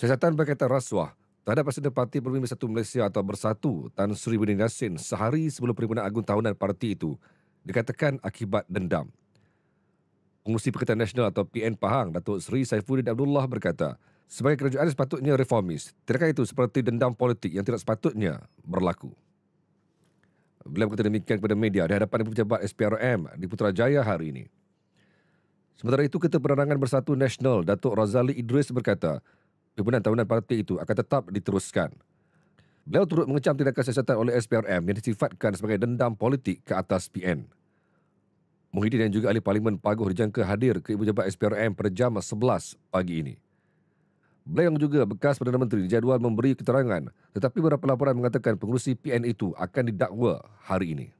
Siasatan berkaitan rasuah tanda Presiden Parti Pemimpin Satu Malaysia atau Bersatu Tan Sri Budin Nasin sehari sebelum perhimpunan agung tahunan parti itu dikatakan akibat dendam. Pengurusi Perkataan Nasional atau PN Pahang, Datuk Sri Saifuddin Abdullah berkata, sebagai kerajaan sepatutnya reformis, tidakkah itu seperti dendam politik yang tidak sepatutnya berlaku? Beliau berkata demikian kepada media di hadapan Ibu Pejabat SPRM di Putrajaya hari ini. Sementara itu, Ketua Penerangan Bersatu Nasional, Datuk Razali Idris berkata, Kebenaran tahunan parti itu akan tetap diteruskan. Beliau turut mengecam tindakan siasatan oleh SPRM yang disifatkan sebagai dendam politik ke atas PN. Muhyiddin dan juga ahli parlimen Paguh dijangka hadir ke Ibu Jabat SPRM pada jam 11 pagi ini. Beliau yang juga bekas Perdana Menteri dijadual memberi keterangan tetapi beberapa laporan mengatakan pengurusi PN itu akan didakwa hari ini.